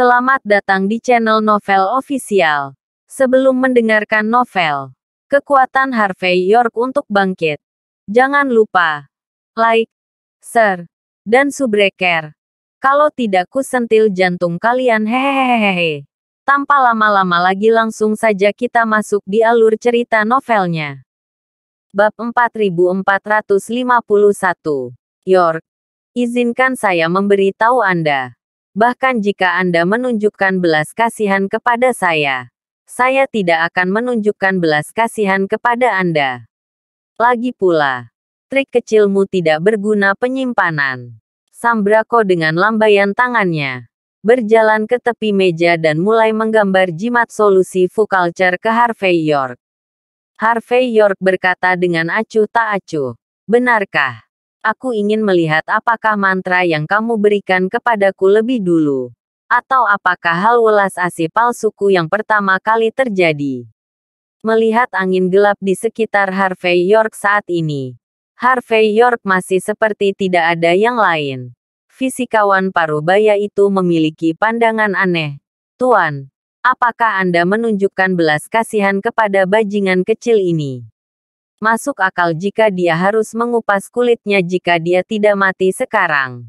Selamat datang di channel Novel Official. Sebelum mendengarkan novel, kekuatan Harvey York untuk bangkit. Jangan lupa like, share, dan subscribe. Kalau tidak ku sentil jantung kalian hehehehehe. Tanpa lama-lama lagi langsung saja kita masuk di alur cerita novelnya. Bab 4451 York, izinkan saya memberitahu Anda Bahkan jika Anda menunjukkan belas kasihan kepada saya, saya tidak akan menunjukkan belas kasihan kepada Anda. Lagi pula, trik kecilmu tidak berguna penyimpanan. Sambrako dengan lambaian tangannya berjalan ke tepi meja dan mulai menggambar jimat solusi Fukalcer ke Harvey York. Harvey York berkata dengan acuh tak acuh, benarkah? Aku ingin melihat apakah mantra yang kamu berikan kepadaku lebih dulu. Atau apakah hal welas asih palsuku yang pertama kali terjadi. Melihat angin gelap di sekitar Harvey York saat ini. Harvey York masih seperti tidak ada yang lain. Fisikawan parubaya itu memiliki pandangan aneh. Tuan, apakah Anda menunjukkan belas kasihan kepada bajingan kecil ini? Masuk akal jika dia harus mengupas kulitnya jika dia tidak mati sekarang.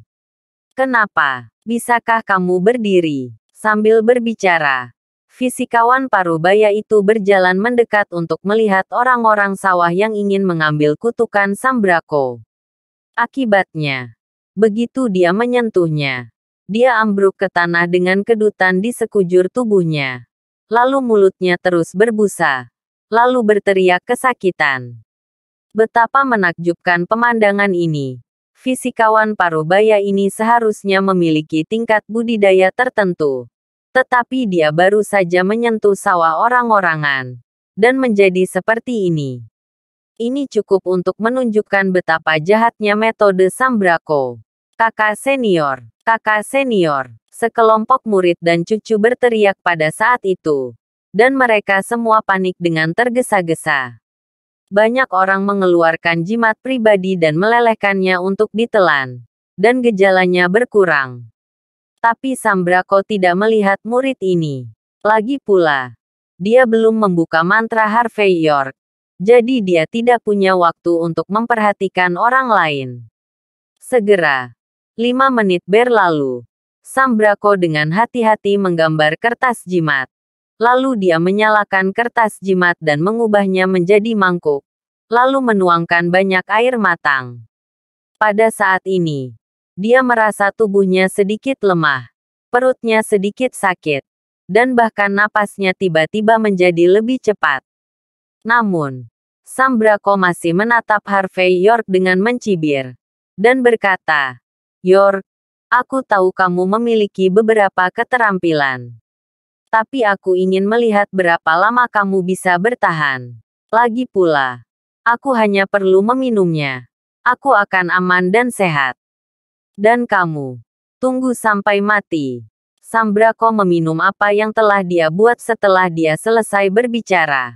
Kenapa? Bisakah kamu berdiri? Sambil berbicara, fisikawan Parubaya itu berjalan mendekat untuk melihat orang-orang sawah yang ingin mengambil kutukan Sambrako. Akibatnya, begitu dia menyentuhnya, dia ambruk ke tanah dengan kedutan di sekujur tubuhnya. Lalu mulutnya terus berbusa lalu berteriak kesakitan. Betapa menakjubkan pemandangan ini. Fisikawan Parubaya ini seharusnya memiliki tingkat budidaya tertentu. Tetapi dia baru saja menyentuh sawah orang-orangan. Dan menjadi seperti ini. Ini cukup untuk menunjukkan betapa jahatnya metode Sambrako. Kakak senior, kakak senior, sekelompok murid dan cucu berteriak pada saat itu dan mereka semua panik dengan tergesa-gesa. Banyak orang mengeluarkan jimat pribadi dan melelehkannya untuk ditelan, dan gejalanya berkurang. Tapi Sambrako tidak melihat murid ini. Lagi pula, dia belum membuka mantra Harvey York, jadi dia tidak punya waktu untuk memperhatikan orang lain. Segera, lima menit berlalu, Sambrako dengan hati-hati menggambar kertas jimat. Lalu dia menyalakan kertas jimat dan mengubahnya menjadi mangkuk. Lalu menuangkan banyak air matang. Pada saat ini, dia merasa tubuhnya sedikit lemah, perutnya sedikit sakit, dan bahkan napasnya tiba-tiba menjadi lebih cepat. Namun, Sambrako masih menatap Harvey York dengan mencibir dan berkata, "York, aku tahu kamu memiliki beberapa keterampilan. Tapi aku ingin melihat berapa lama kamu bisa bertahan. Lagi pula, aku hanya perlu meminumnya. Aku akan aman dan sehat. Dan kamu, tunggu sampai mati. Sambrako meminum apa yang telah dia buat setelah dia selesai berbicara.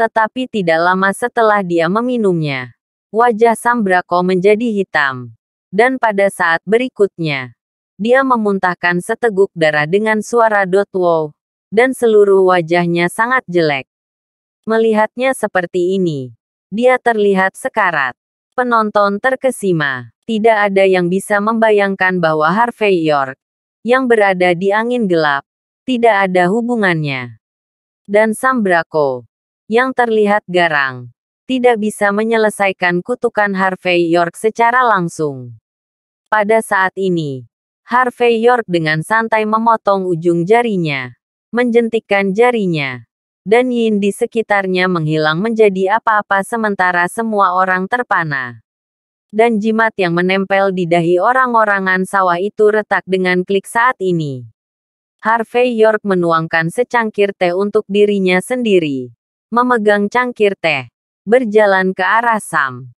Tetapi tidak lama setelah dia meminumnya, wajah Sambrako menjadi hitam. Dan pada saat berikutnya, dia memuntahkan seteguk darah dengan suara dot wow. Dan seluruh wajahnya sangat jelek. Melihatnya seperti ini. Dia terlihat sekarat. Penonton terkesima. Tidak ada yang bisa membayangkan bahwa Harvey York, yang berada di angin gelap, tidak ada hubungannya. Dan Sam Brako, yang terlihat garang, tidak bisa menyelesaikan kutukan Harvey York secara langsung. Pada saat ini, Harvey York dengan santai memotong ujung jarinya, menjentikkan jarinya, dan Yin di sekitarnya menghilang menjadi apa-apa sementara semua orang terpana. Dan jimat yang menempel di dahi orang-orangan sawah itu retak dengan klik saat ini. Harvey York menuangkan secangkir teh untuk dirinya sendiri. Memegang cangkir teh, berjalan ke arah Sam.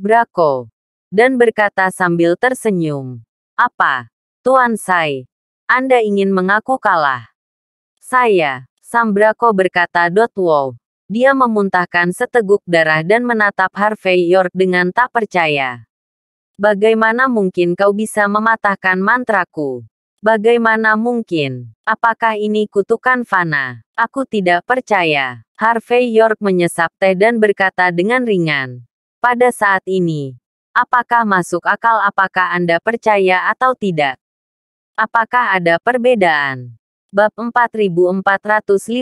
Brako, dan berkata sambil tersenyum, "Apa Tuan Sai, Anda ingin mengaku kalah. Saya, Sambrako berkata. Dot Wow. Dia memuntahkan seteguk darah dan menatap Harvey York dengan tak percaya. Bagaimana mungkin kau bisa mematahkan mantraku? Bagaimana mungkin? Apakah ini kutukan fana? Aku tidak percaya. Harvey York menyesap teh dan berkata dengan ringan. Pada saat ini, apakah masuk akal apakah Anda percaya atau tidak? Apakah ada perbedaan? Bab 4452.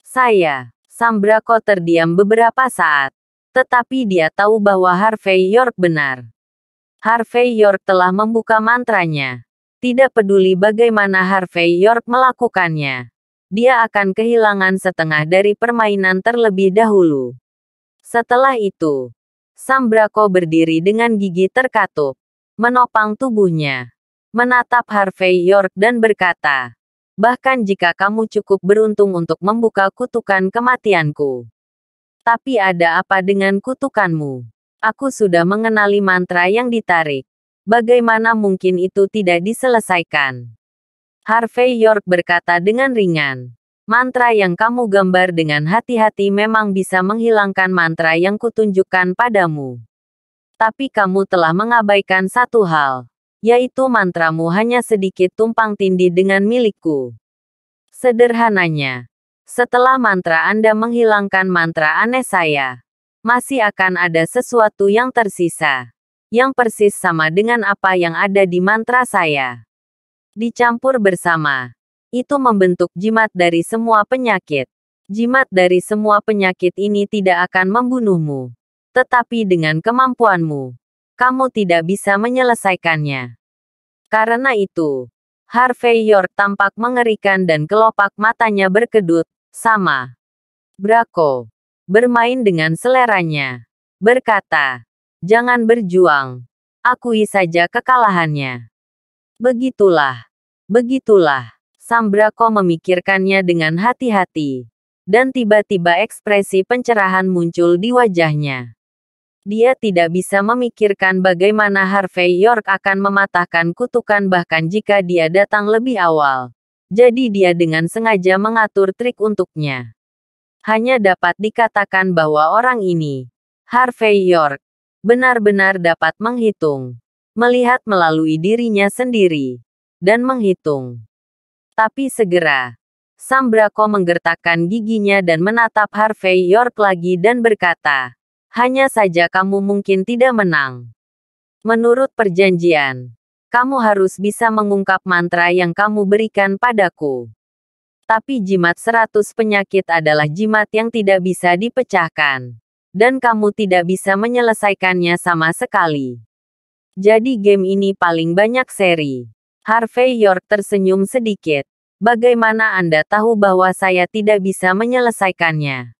Saya, Sambrako terdiam beberapa saat. Tetapi dia tahu bahwa Harvey York benar. Harvey York telah membuka mantranya. Tidak peduli bagaimana Harvey York melakukannya. Dia akan kehilangan setengah dari permainan terlebih dahulu. Setelah itu, Sambrako berdiri dengan gigi terkatup, menopang tubuhnya menatap Harvey York dan berkata, Bahkan jika kamu cukup beruntung untuk membuka kutukan kematianku. Tapi ada apa dengan kutukanmu? Aku sudah mengenali mantra yang ditarik. Bagaimana mungkin itu tidak diselesaikan? Harvey York berkata dengan ringan. Mantra yang kamu gambar dengan hati-hati memang bisa menghilangkan mantra yang kutunjukkan padamu. Tapi kamu telah mengabaikan satu hal yaitu mantramu hanya sedikit tumpang tindih dengan milikku. Sederhananya, setelah mantra Anda menghilangkan mantra aneh saya, masih akan ada sesuatu yang tersisa, yang persis sama dengan apa yang ada di mantra saya. Dicampur bersama, itu membentuk jimat dari semua penyakit. Jimat dari semua penyakit ini tidak akan membunuhmu, tetapi dengan kemampuanmu kamu tidak bisa menyelesaikannya. Karena itu, Harvey York tampak mengerikan dan kelopak matanya berkedut, sama. Braco. Bermain dengan seleranya. Berkata, jangan berjuang. Akui saja kekalahannya. Begitulah. Begitulah. Sam Braco memikirkannya dengan hati-hati. Dan tiba-tiba ekspresi pencerahan muncul di wajahnya. Dia tidak bisa memikirkan bagaimana Harvey York akan mematahkan kutukan bahkan jika dia datang lebih awal. Jadi dia dengan sengaja mengatur trik untuknya. Hanya dapat dikatakan bahwa orang ini, Harvey York, benar-benar dapat menghitung, melihat melalui dirinya sendiri, dan menghitung. Tapi segera, Sambrako menggertakkan giginya dan menatap Harvey York lagi dan berkata, hanya saja kamu mungkin tidak menang. Menurut perjanjian, kamu harus bisa mengungkap mantra yang kamu berikan padaku. Tapi jimat seratus penyakit adalah jimat yang tidak bisa dipecahkan. Dan kamu tidak bisa menyelesaikannya sama sekali. Jadi game ini paling banyak seri. Harvey York tersenyum sedikit. Bagaimana Anda tahu bahwa saya tidak bisa menyelesaikannya?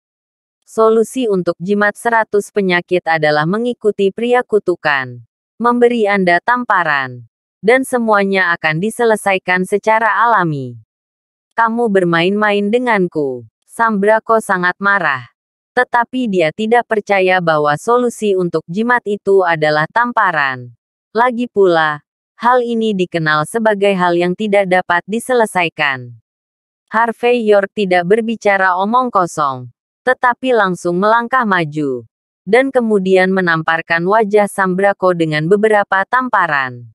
Solusi untuk jimat 100 penyakit adalah mengikuti pria kutukan, memberi Anda tamparan, dan semuanya akan diselesaikan secara alami. Kamu bermain-main denganku. Sambrako sangat marah. Tetapi dia tidak percaya bahwa solusi untuk jimat itu adalah tamparan. Lagi pula, hal ini dikenal sebagai hal yang tidak dapat diselesaikan. Harvey York tidak berbicara omong kosong tetapi langsung melangkah maju. Dan kemudian menamparkan wajah Sambrako dengan beberapa tamparan.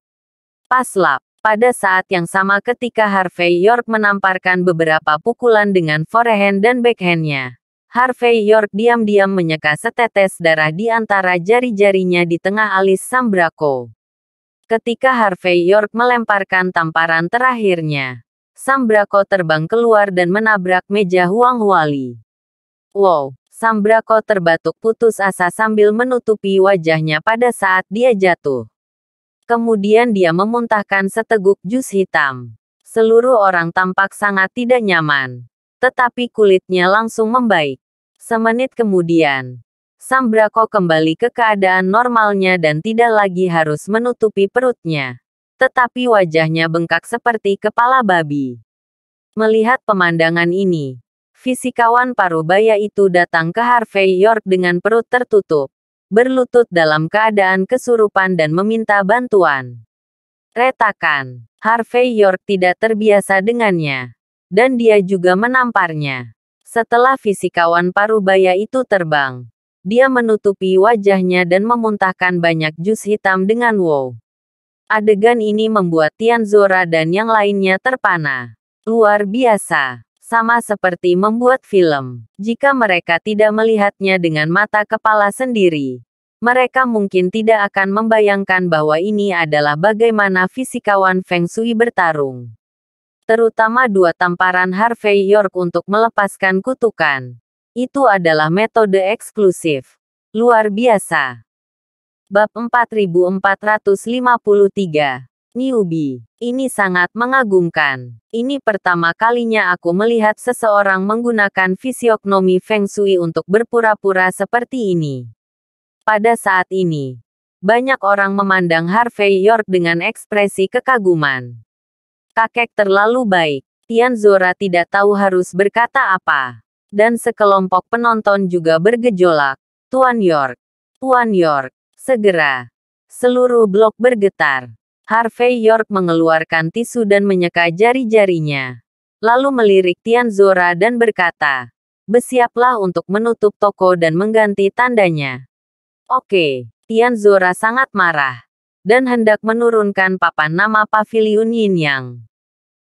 Paslap, pada saat yang sama ketika Harvey York menamparkan beberapa pukulan dengan forehand dan backhandnya. Harvey York diam-diam menyeka setetes darah di antara jari-jarinya di tengah alis Sambrako. Ketika Harvey York melemparkan tamparan terakhirnya, Sambrako terbang keluar dan menabrak meja Huang Huali. Wow, Sambrako terbatuk putus asa sambil menutupi wajahnya pada saat dia jatuh. Kemudian dia memuntahkan seteguk jus hitam. Seluruh orang tampak sangat tidak nyaman. Tetapi kulitnya langsung membaik. Semenit kemudian, Sambrako kembali ke keadaan normalnya dan tidak lagi harus menutupi perutnya. Tetapi wajahnya bengkak seperti kepala babi. Melihat pemandangan ini, Fisikawan Parubaya itu datang ke Harvey York dengan perut tertutup, berlutut dalam keadaan kesurupan dan meminta bantuan. Retakan, Harvey York tidak terbiasa dengannya, dan dia juga menamparnya. Setelah fisikawan Parubaya itu terbang, dia menutupi wajahnya dan memuntahkan banyak jus hitam dengan wow. Adegan ini membuat Tian Zora dan yang lainnya terpana. Luar biasa sama seperti membuat film. Jika mereka tidak melihatnya dengan mata kepala sendiri, mereka mungkin tidak akan membayangkan bahwa ini adalah bagaimana fisikawan Feng Shui bertarung. Terutama dua tamparan Harvey York untuk melepaskan kutukan. Itu adalah metode eksklusif. Luar biasa. Bab 4453 newbie. Ini sangat mengagumkan. Ini pertama kalinya aku melihat seseorang menggunakan fisiognomi Feng Shui untuk berpura-pura seperti ini. Pada saat ini, banyak orang memandang Harvey York dengan ekspresi kekaguman. Kakek terlalu baik. Tian Zora tidak tahu harus berkata apa. Dan sekelompok penonton juga bergejolak. Tuan York. Tuan York. Segera. Seluruh blok bergetar. Harvey York mengeluarkan tisu dan menyeka jari-jarinya. Lalu melirik Tian Zora dan berkata, Besiaplah untuk menutup toko dan mengganti tandanya. Oke, Tian Zora sangat marah. Dan hendak menurunkan papan nama pavilion Yin Yang.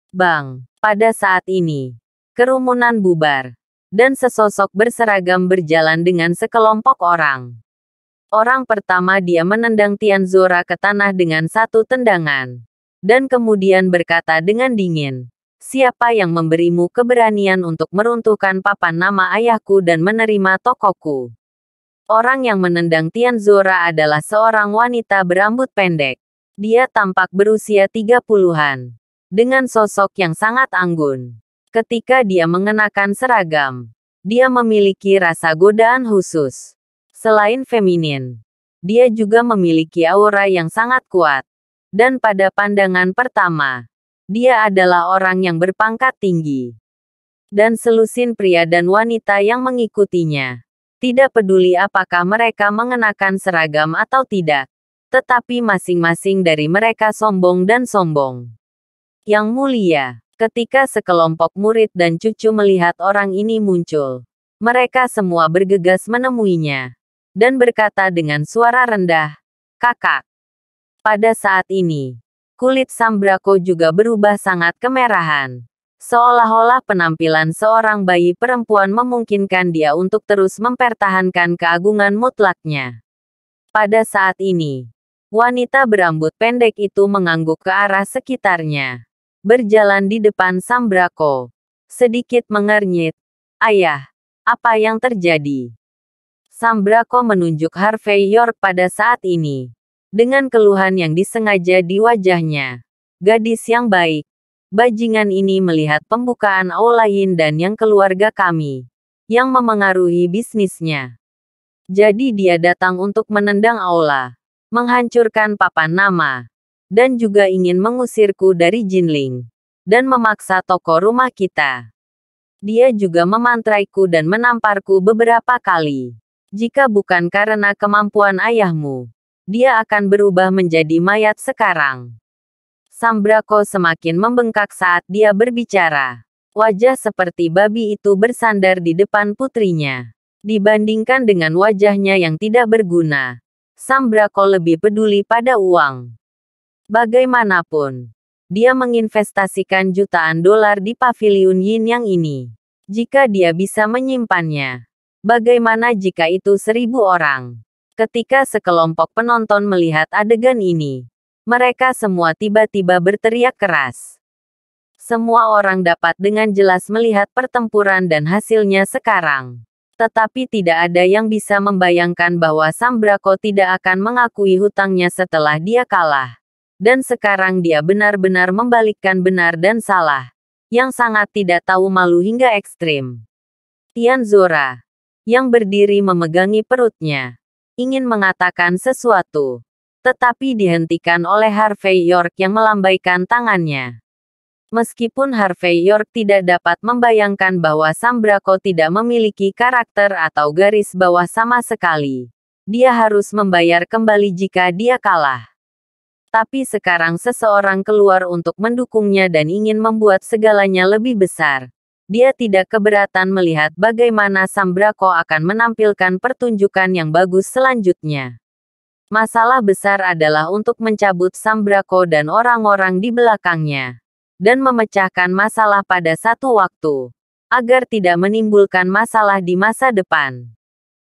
Bang, pada saat ini, kerumunan bubar. Dan sesosok berseragam berjalan dengan sekelompok orang. Orang pertama dia menendang Tianzora ke tanah dengan satu tendangan. Dan kemudian berkata dengan dingin, Siapa yang memberimu keberanian untuk meruntuhkan papan nama ayahku dan menerima tokoku? Orang yang menendang Tianzora adalah seorang wanita berambut pendek. Dia tampak berusia 30-an. Dengan sosok yang sangat anggun. Ketika dia mengenakan seragam, dia memiliki rasa godaan khusus. Selain feminin, dia juga memiliki aura yang sangat kuat. Dan pada pandangan pertama, dia adalah orang yang berpangkat tinggi. Dan selusin pria dan wanita yang mengikutinya. Tidak peduli apakah mereka mengenakan seragam atau tidak. Tetapi masing-masing dari mereka sombong dan sombong. Yang mulia, ketika sekelompok murid dan cucu melihat orang ini muncul, mereka semua bergegas menemuinya dan berkata dengan suara rendah, Kakak. Pada saat ini, kulit Sambrako juga berubah sangat kemerahan. Seolah-olah penampilan seorang bayi perempuan memungkinkan dia untuk terus mempertahankan keagungan mutlaknya. Pada saat ini, wanita berambut pendek itu mengangguk ke arah sekitarnya. Berjalan di depan Sambrako. Sedikit mengernyit. Ayah, apa yang terjadi? Sambrako menunjuk Harvey York pada saat ini. Dengan keluhan yang disengaja di wajahnya. Gadis yang baik. Bajingan ini melihat pembukaan Olain dan yang keluarga kami. Yang memengaruhi bisnisnya. Jadi dia datang untuk menendang Aula. Menghancurkan papan nama. Dan juga ingin mengusirku dari Jinling. Dan memaksa toko rumah kita dia juga memantraiku dan menamparku beberapa kali. Jika bukan karena kemampuan ayahmu, dia akan berubah menjadi mayat sekarang. Sambrako semakin membengkak saat dia berbicara. Wajah seperti babi itu bersandar di depan putrinya. Dibandingkan dengan wajahnya yang tidak berguna, Sambrako lebih peduli pada uang. Bagaimanapun, dia menginvestasikan jutaan dolar di pavilion Yin yang ini. Jika dia bisa menyimpannya, Bagaimana jika itu seribu orang? Ketika sekelompok penonton melihat adegan ini, mereka semua tiba-tiba berteriak keras. Semua orang dapat dengan jelas melihat pertempuran dan hasilnya sekarang. Tetapi tidak ada yang bisa membayangkan bahwa Sambrako tidak akan mengakui hutangnya setelah dia kalah. Dan sekarang dia benar-benar membalikkan benar dan salah. Yang sangat tidak tahu malu hingga ekstrim. Tian Zora yang berdiri memegangi perutnya. Ingin mengatakan sesuatu. Tetapi dihentikan oleh Harvey York yang melambaikan tangannya. Meskipun Harvey York tidak dapat membayangkan bahwa Sambrako tidak memiliki karakter atau garis bawah sama sekali. Dia harus membayar kembali jika dia kalah tapi sekarang seseorang keluar untuk mendukungnya dan ingin membuat segalanya lebih besar dia tidak keberatan melihat bagaimana Sambrako akan menampilkan pertunjukan yang bagus selanjutnya. Masalah besar adalah untuk mencabut Sambrako dan orang-orang di belakangnya. Dan memecahkan masalah pada satu waktu. Agar tidak menimbulkan masalah di masa depan.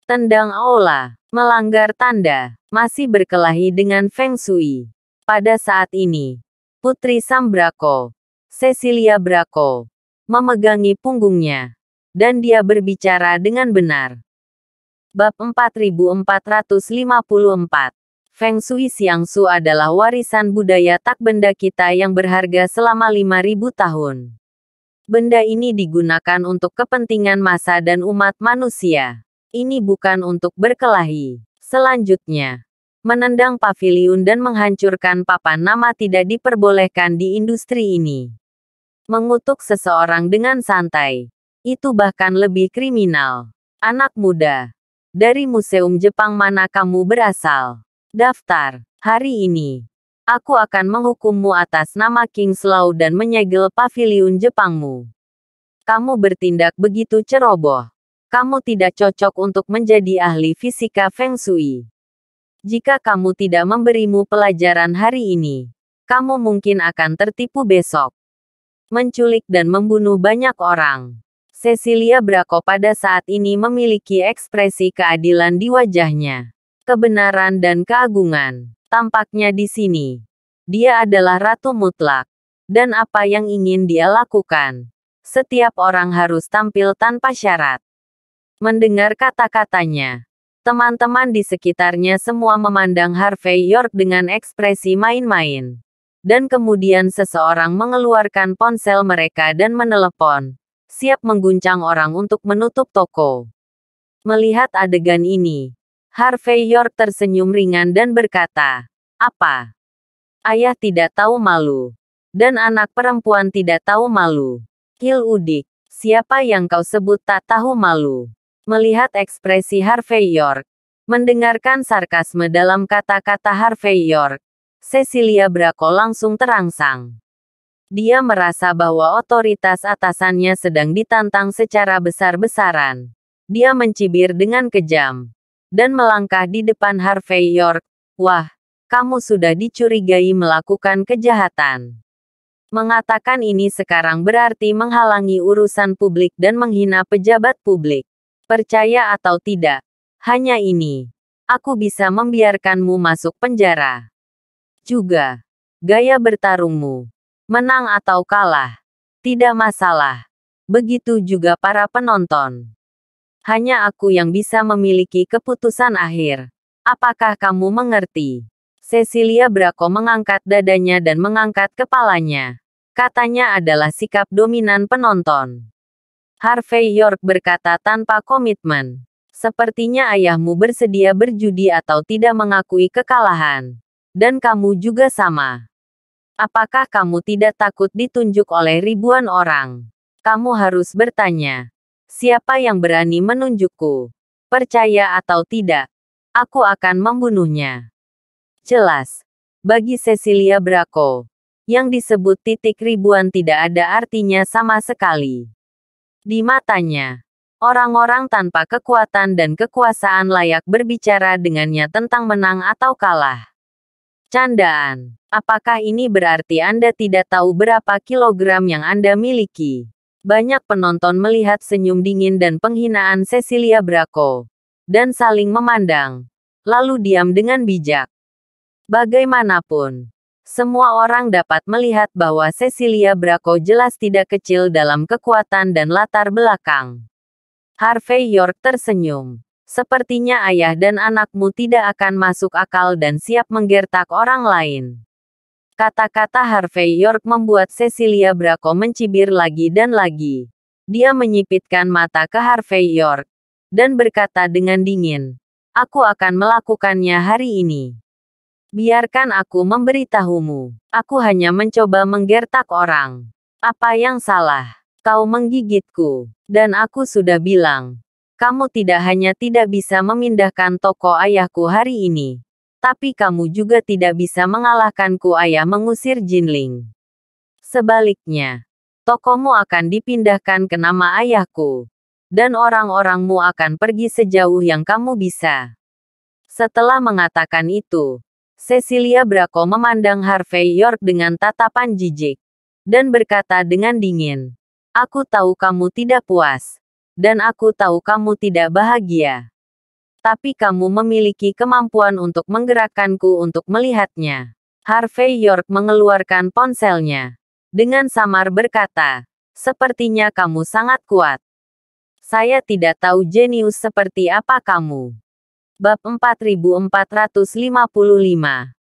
Tendang Aula, melanggar tanda, masih berkelahi dengan Feng Shui. Pada saat ini, Putri Sambrako, Cecilia Brako, memegangi punggungnya. Dan dia berbicara dengan benar. Bab 4454 Feng Shui su adalah warisan budaya tak benda kita yang berharga selama 5000 tahun. Benda ini digunakan untuk kepentingan masa dan umat manusia. Ini bukan untuk berkelahi. Selanjutnya, menendang pavilion dan menghancurkan papan nama tidak diperbolehkan di industri ini. Mengutuk seseorang dengan santai. Itu bahkan lebih kriminal. Anak muda. Dari Museum Jepang mana kamu berasal? Daftar. Hari ini. Aku akan menghukummu atas nama King Slau dan menyegel pavilion Jepangmu. Kamu bertindak begitu ceroboh. Kamu tidak cocok untuk menjadi ahli fisika Feng Shui. Jika kamu tidak memberimu pelajaran hari ini, kamu mungkin akan tertipu besok menculik dan membunuh banyak orang. Cecilia Braco pada saat ini memiliki ekspresi keadilan di wajahnya. Kebenaran dan keagungan. Tampaknya di sini. Dia adalah ratu mutlak. Dan apa yang ingin dia lakukan. Setiap orang harus tampil tanpa syarat. Mendengar kata-katanya. Teman-teman di sekitarnya semua memandang Harvey York dengan ekspresi main-main dan kemudian seseorang mengeluarkan ponsel mereka dan menelepon. Siap mengguncang orang untuk menutup toko. Melihat adegan ini, Harvey York tersenyum ringan dan berkata, Apa? Ayah tidak tahu malu. Dan anak perempuan tidak tahu malu. Hil Udik, siapa yang kau sebut tak tahu malu? Melihat ekspresi Harvey York, mendengarkan sarkasme dalam kata-kata Harvey York, Cecilia Braco langsung terangsang. Dia merasa bahwa otoritas atasannya sedang ditantang secara besar-besaran. Dia mencibir dengan kejam dan melangkah di depan Harvey York. Wah, kamu sudah dicurigai melakukan kejahatan. Mengatakan ini sekarang berarti menghalangi urusan publik dan menghina pejabat publik. Percaya atau tidak, hanya ini. Aku bisa membiarkanmu masuk penjara. Juga, gaya bertarungmu, menang atau kalah, tidak masalah. Begitu juga para penonton. Hanya aku yang bisa memiliki keputusan akhir. Apakah kamu mengerti? Cecilia Braco mengangkat dadanya dan mengangkat kepalanya. Katanya adalah sikap dominan penonton. Harvey York berkata tanpa komitmen. Sepertinya ayahmu bersedia berjudi atau tidak mengakui kekalahan. Dan kamu juga sama. Apakah kamu tidak takut ditunjuk oleh ribuan orang? Kamu harus bertanya, siapa yang berani menunjukku? Percaya atau tidak, aku akan membunuhnya. Jelas, bagi Cecilia Braco, yang disebut titik ribuan tidak ada artinya sama sekali. Di matanya, orang-orang tanpa kekuatan dan kekuasaan layak berbicara dengannya tentang menang atau kalah. Candaan. apakah ini berarti Anda tidak tahu berapa kilogram yang Anda miliki? Banyak penonton melihat senyum dingin dan penghinaan Cecilia Braco Dan saling memandang. Lalu diam dengan bijak. Bagaimanapun, semua orang dapat melihat bahwa Cecilia Braco jelas tidak kecil dalam kekuatan dan latar belakang. Harvey York tersenyum. Sepertinya ayah dan anakmu tidak akan masuk akal dan siap menggertak orang lain. Kata-kata Harvey York membuat Cecilia Braco mencibir lagi dan lagi. Dia menyipitkan mata ke Harvey York dan berkata dengan dingin, "Aku akan melakukannya hari ini. Biarkan aku memberitahumu. Aku hanya mencoba menggertak orang. Apa yang salah? Kau menggigitku, dan aku sudah bilang kamu tidak hanya tidak bisa memindahkan toko ayahku hari ini, tapi kamu juga tidak bisa mengalahkanku ayah mengusir Jinling. Sebaliknya, tokomu akan dipindahkan ke nama ayahku, dan orang-orangmu akan pergi sejauh yang kamu bisa. Setelah mengatakan itu, Cecilia Braco memandang Harvey York dengan tatapan jijik, dan berkata dengan dingin, Aku tahu kamu tidak puas, dan aku tahu kamu tidak bahagia. Tapi kamu memiliki kemampuan untuk menggerakkanku untuk melihatnya. Harvey York mengeluarkan ponselnya. Dengan samar berkata, Sepertinya kamu sangat kuat. Saya tidak tahu jenius seperti apa kamu. Bab 4455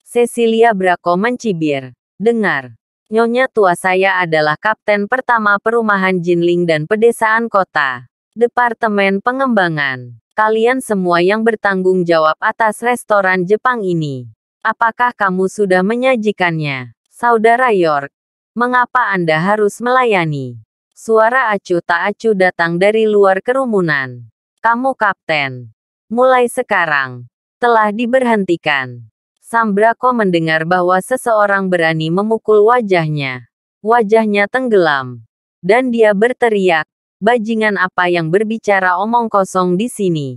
Cecilia Braco mencibir. Dengar. Nyonya tua saya adalah kapten pertama perumahan Jinling dan pedesaan kota. Departemen Pengembangan. Kalian semua yang bertanggung jawab atas restoran Jepang ini. Apakah kamu sudah menyajikannya? Saudara York, mengapa Anda harus melayani? Suara acuh tak acuh datang dari luar kerumunan. Kamu kapten. Mulai sekarang. Telah diberhentikan. Sambrako mendengar bahwa seseorang berani memukul wajahnya. Wajahnya tenggelam. Dan dia berteriak, bajingan apa yang berbicara omong kosong di sini.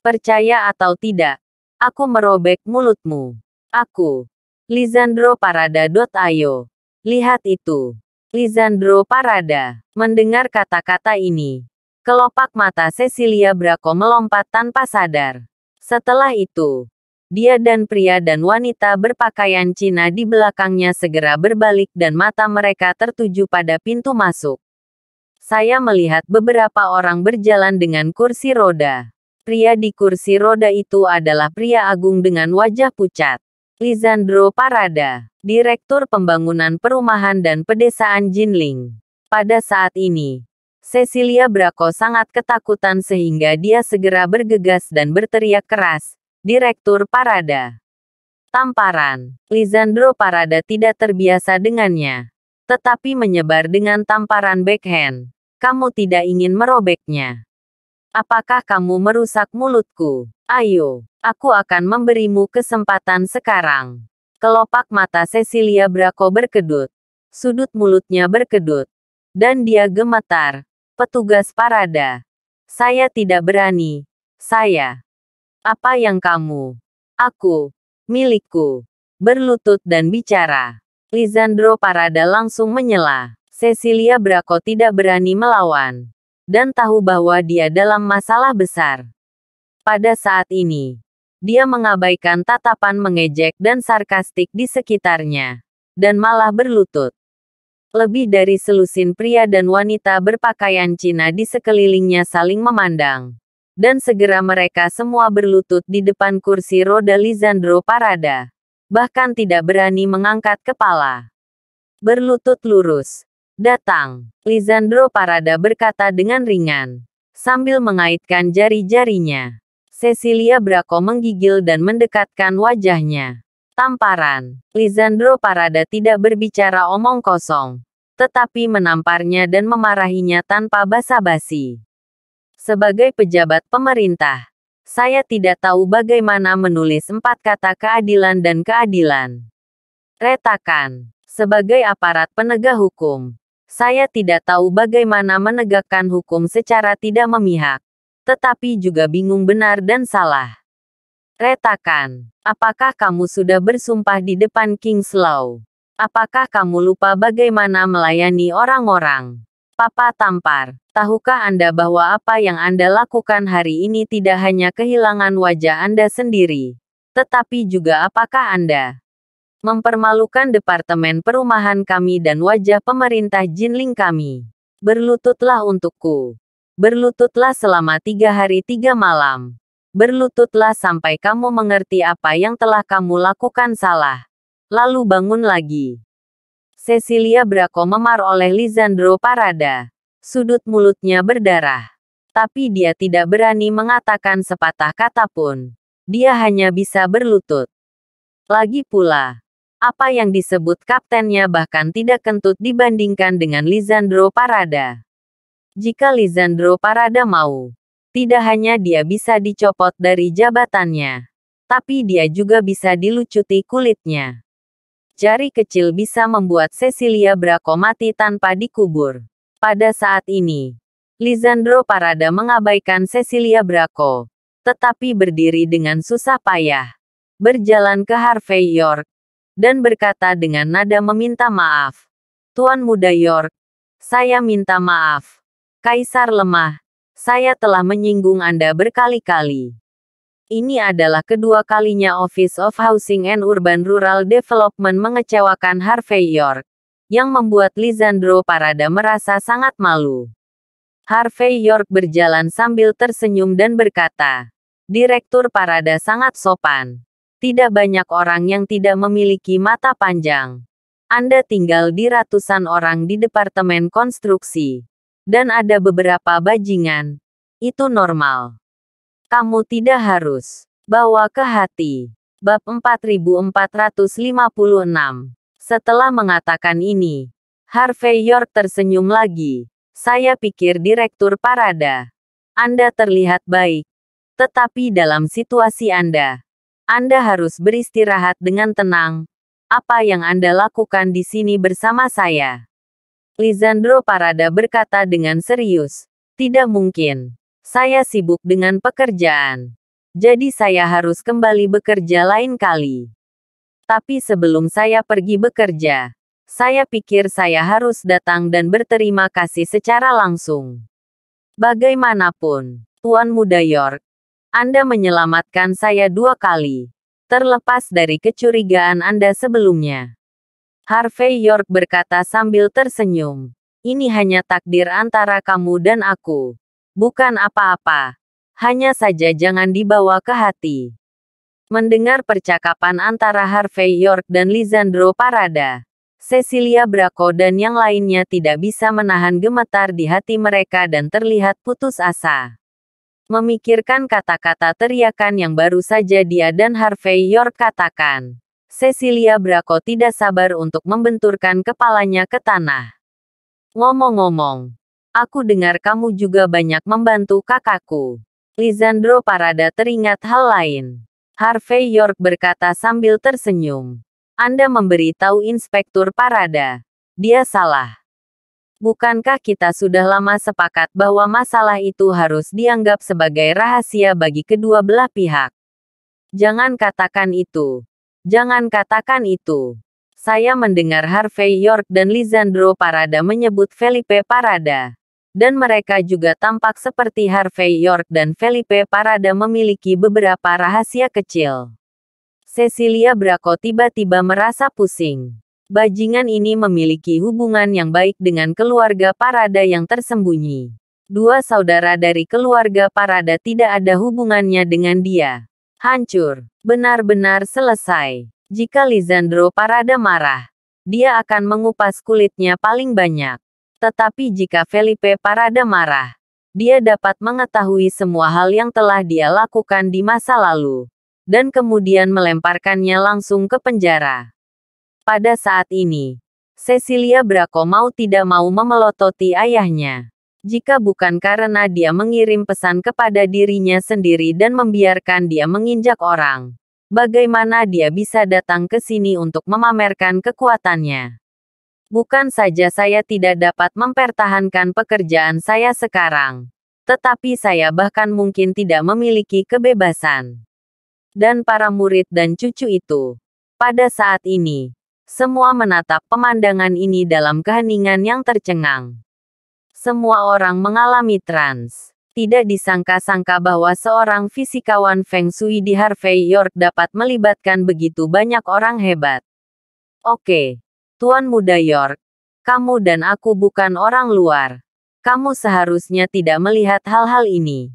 Percaya atau tidak, aku merobek mulutmu. Aku. Lisandro Parada. Ayo, Lihat itu. Lisandro Parada. Mendengar kata-kata ini. Kelopak mata Cecilia Braco melompat tanpa sadar. Setelah itu, dia dan pria dan wanita berpakaian Cina di belakangnya segera berbalik dan mata mereka tertuju pada pintu masuk. Saya melihat beberapa orang berjalan dengan kursi roda. Pria di kursi roda itu adalah pria agung dengan wajah pucat. Lisandro Parada, Direktur Pembangunan Perumahan dan Pedesaan Jinling. Pada saat ini, Cecilia Braco sangat ketakutan sehingga dia segera bergegas dan berteriak keras, Direktur Parada. Tamparan. Lisandro Parada tidak terbiasa dengannya. Tetapi menyebar dengan tamparan backhand. Kamu tidak ingin merobeknya. Apakah kamu merusak mulutku? Ayo, aku akan memberimu kesempatan sekarang. Kelopak mata Cecilia Braco berkedut. Sudut mulutnya berkedut. Dan dia gemetar. Petugas parada. Saya tidak berani. Saya. Apa yang kamu, aku, milikku, berlutut dan bicara. Lisandro Parada langsung menyela. Cecilia Braco tidak berani melawan. Dan tahu bahwa dia dalam masalah besar. Pada saat ini, dia mengabaikan tatapan mengejek dan sarkastik di sekitarnya. Dan malah berlutut. Lebih dari selusin pria dan wanita berpakaian Cina di sekelilingnya saling memandang. Dan segera mereka semua berlutut di depan kursi roda Lisandro Parada. Bahkan tidak berani mengangkat kepala. Berlutut lurus. Datang, Lisandro Parada berkata dengan ringan. Sambil mengaitkan jari-jarinya. Cecilia Braco menggigil dan mendekatkan wajahnya. Tamparan, Lisandro Parada tidak berbicara omong kosong tetapi menamparnya dan memarahinya tanpa basa-basi. Sebagai pejabat pemerintah, saya tidak tahu bagaimana menulis empat kata keadilan dan keadilan. Retakan. Sebagai aparat penegak hukum, saya tidak tahu bagaimana menegakkan hukum secara tidak memihak, tetapi juga bingung benar dan salah. Retakan. Apakah kamu sudah bersumpah di depan King's Law? Apakah kamu lupa bagaimana melayani orang-orang? Papa tampar. Tahukah Anda bahwa apa yang Anda lakukan hari ini tidak hanya kehilangan wajah Anda sendiri, tetapi juga apakah Anda mempermalukan Departemen Perumahan kami dan wajah pemerintah Jinling kami. Berlututlah untukku. Berlututlah selama tiga hari tiga malam. Berlututlah sampai kamu mengerti apa yang telah kamu lakukan salah. Lalu bangun lagi. Cecilia Braco memar oleh Lisandro Parada. Sudut mulutnya berdarah. Tapi dia tidak berani mengatakan sepatah kata pun. Dia hanya bisa berlutut. Lagi pula, apa yang disebut kaptennya bahkan tidak kentut dibandingkan dengan Lisandro Parada. Jika Lisandro Parada mau, tidak hanya dia bisa dicopot dari jabatannya, tapi dia juga bisa dilucuti kulitnya. Jari kecil bisa membuat Cecilia Braco mati tanpa dikubur. Pada saat ini, Lisandro Parada mengabaikan Cecilia Braco, tetapi berdiri dengan susah payah, berjalan ke Harvey York, dan berkata dengan nada meminta maaf. Tuan muda York, saya minta maaf. Kaisar lemah, saya telah menyinggung Anda berkali-kali. Ini adalah kedua kalinya Office of Housing and Urban Rural Development mengecewakan Harvey York, yang membuat Lisandro Parada merasa sangat malu. Harvey York berjalan sambil tersenyum dan berkata, Direktur Parada sangat sopan. Tidak banyak orang yang tidak memiliki mata panjang. Anda tinggal di ratusan orang di Departemen Konstruksi. Dan ada beberapa bajingan. Itu normal. Kamu tidak harus bawa ke hati. Bab 4456 Setelah mengatakan ini, Harvey York tersenyum lagi. Saya pikir Direktur Parada. Anda terlihat baik. Tetapi dalam situasi Anda, Anda harus beristirahat dengan tenang. Apa yang Anda lakukan di sini bersama saya? Lisandro Parada berkata dengan serius, tidak mungkin. Saya sibuk dengan pekerjaan. Jadi saya harus kembali bekerja lain kali. Tapi sebelum saya pergi bekerja, saya pikir saya harus datang dan berterima kasih secara langsung. Bagaimanapun, Tuan Muda York, Anda menyelamatkan saya dua kali, terlepas dari kecurigaan Anda sebelumnya. Harvey York berkata sambil tersenyum, "Ini hanya takdir antara kamu dan aku." Bukan apa-apa. Hanya saja jangan dibawa ke hati. Mendengar percakapan antara Harvey York dan Lisandro Parada, Cecilia Braco dan yang lainnya tidak bisa menahan gemetar di hati mereka dan terlihat putus asa. Memikirkan kata-kata teriakan yang baru saja dia dan Harvey York katakan. Cecilia Braco tidak sabar untuk membenturkan kepalanya ke tanah. Ngomong-ngomong, Aku dengar kamu juga banyak membantu kakakku. Lisandro Parada teringat hal lain. Harvey York berkata sambil tersenyum. Anda memberitahu Inspektur Parada. Dia salah. Bukankah kita sudah lama sepakat bahwa masalah itu harus dianggap sebagai rahasia bagi kedua belah pihak? Jangan katakan itu. Jangan katakan itu. Saya mendengar Harvey York dan Lisandro Parada menyebut Felipe Parada dan mereka juga tampak seperti Harvey York dan Felipe Parada memiliki beberapa rahasia kecil. Cecilia Braco tiba-tiba merasa pusing. Bajingan ini memiliki hubungan yang baik dengan keluarga Parada yang tersembunyi. Dua saudara dari keluarga Parada tidak ada hubungannya dengan dia. Hancur, benar-benar selesai. Jika Lisandro Parada marah, dia akan mengupas kulitnya paling banyak. Tetapi jika Felipe Parada marah, dia dapat mengetahui semua hal yang telah dia lakukan di masa lalu, dan kemudian melemparkannya langsung ke penjara. Pada saat ini, Cecilia Braco mau tidak mau memelototi ayahnya jika bukan karena dia mengirim pesan kepada dirinya sendiri dan membiarkan dia menginjak orang. Bagaimana dia bisa datang ke sini untuk memamerkan kekuatannya? Bukan saja saya tidak dapat mempertahankan pekerjaan saya sekarang, tetapi saya bahkan mungkin tidak memiliki kebebasan. Dan para murid dan cucu itu, pada saat ini, semua menatap pemandangan ini dalam keheningan yang tercengang. Semua orang mengalami trans. Tidak disangka-sangka bahwa seorang fisikawan Feng Shui di Harvey York dapat melibatkan begitu banyak orang hebat. Oke, Tuan Muda York, kamu dan aku bukan orang luar. Kamu seharusnya tidak melihat hal-hal ini.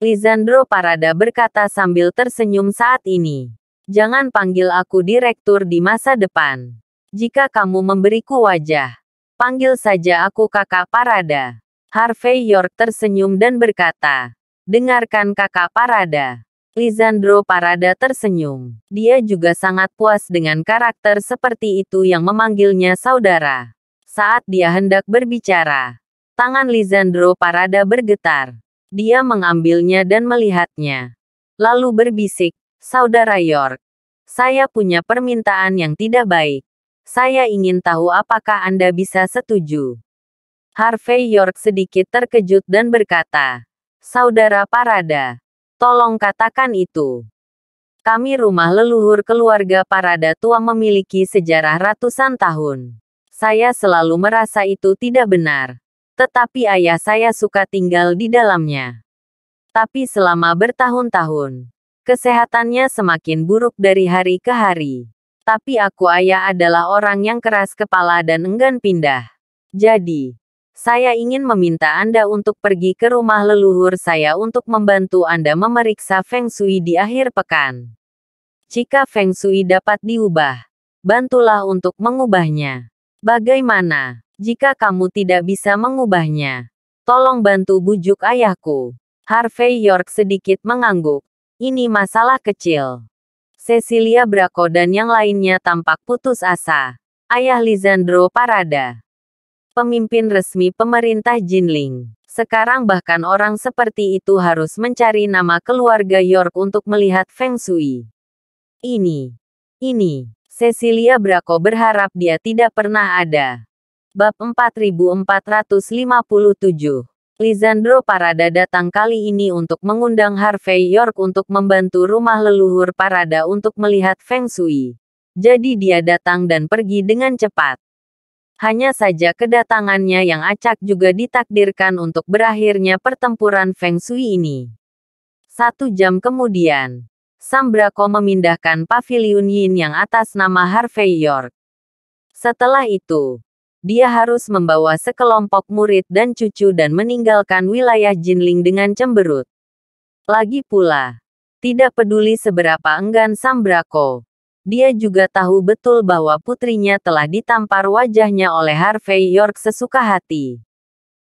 Lisandro Parada berkata sambil tersenyum saat ini. Jangan panggil aku direktur di masa depan. Jika kamu memberiku wajah, panggil saja aku kakak Parada. Harvey York tersenyum dan berkata, Dengarkan kakak Parada. Lisandro Parada tersenyum. Dia juga sangat puas dengan karakter seperti itu yang memanggilnya saudara. Saat dia hendak berbicara, tangan Lisandro Parada bergetar. Dia mengambilnya dan melihatnya. Lalu berbisik, Saudara York, saya punya permintaan yang tidak baik. Saya ingin tahu apakah Anda bisa setuju. Harvey York sedikit terkejut dan berkata, Saudara Parada, Tolong katakan itu. Kami rumah leluhur keluarga Parada tua memiliki sejarah ratusan tahun. Saya selalu merasa itu tidak benar. Tetapi ayah saya suka tinggal di dalamnya. Tapi selama bertahun-tahun, kesehatannya semakin buruk dari hari ke hari. Tapi aku ayah adalah orang yang keras kepala dan enggan pindah. Jadi, saya ingin meminta Anda untuk pergi ke rumah leluhur saya untuk membantu Anda memeriksa Feng Shui di akhir pekan. Jika Feng Shui dapat diubah, bantulah untuk mengubahnya. Bagaimana jika kamu tidak bisa mengubahnya? Tolong bantu bujuk ayahku. Harvey York sedikit mengangguk. Ini masalah kecil. Cecilia Braco dan yang lainnya tampak putus asa. Ayah Lisandro Parada pemimpin resmi pemerintah Jinling. Sekarang bahkan orang seperti itu harus mencari nama keluarga York untuk melihat Feng Shui. Ini. Ini. Cecilia Braco berharap dia tidak pernah ada. Bab 4457 Lisandro Parada datang kali ini untuk mengundang Harvey York untuk membantu rumah leluhur Parada untuk melihat Feng Shui. Jadi dia datang dan pergi dengan cepat. Hanya saja kedatangannya yang acak juga ditakdirkan untuk berakhirnya pertempuran Feng Shui ini. Satu jam kemudian, Sambrako memindahkan pavilion Yin yang atas nama Harvey York. Setelah itu, dia harus membawa sekelompok murid dan cucu dan meninggalkan wilayah Jinling dengan cemberut. Lagi pula, tidak peduli seberapa enggan Sambrako, dia juga tahu betul bahwa putrinya telah ditampar wajahnya oleh Harvey York sesuka hati.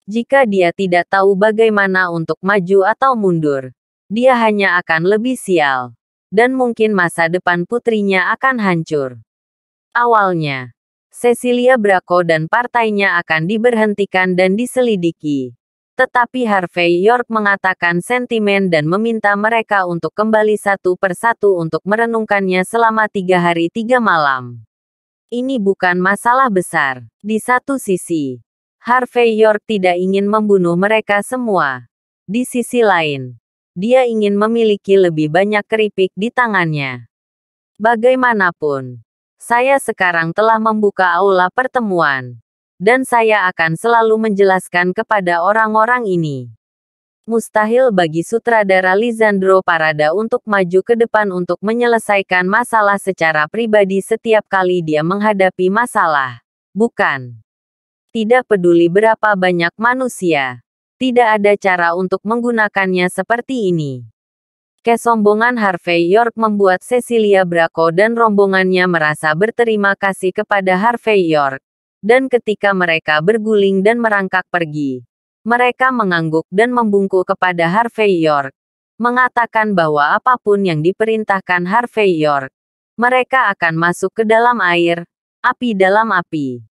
Jika dia tidak tahu bagaimana untuk maju atau mundur, dia hanya akan lebih sial. Dan mungkin masa depan putrinya akan hancur. Awalnya, Cecilia Braco dan partainya akan diberhentikan dan diselidiki. Tetapi Harvey York mengatakan sentimen dan meminta mereka untuk kembali satu persatu untuk merenungkannya selama tiga hari tiga malam. Ini bukan masalah besar. Di satu sisi, Harvey York tidak ingin membunuh mereka semua. Di sisi lain, dia ingin memiliki lebih banyak keripik di tangannya. Bagaimanapun, saya sekarang telah membuka aula pertemuan dan saya akan selalu menjelaskan kepada orang-orang ini. Mustahil bagi sutradara Lisandro Parada untuk maju ke depan untuk menyelesaikan masalah secara pribadi setiap kali dia menghadapi masalah. Bukan. Tidak peduli berapa banyak manusia. Tidak ada cara untuk menggunakannya seperti ini. Kesombongan Harvey York membuat Cecilia Braco dan rombongannya merasa berterima kasih kepada Harvey York. Dan ketika mereka berguling dan merangkak pergi, mereka mengangguk dan membungkuk kepada Harvey York, mengatakan bahwa apapun yang diperintahkan Harvey York, mereka akan masuk ke dalam air, api dalam api.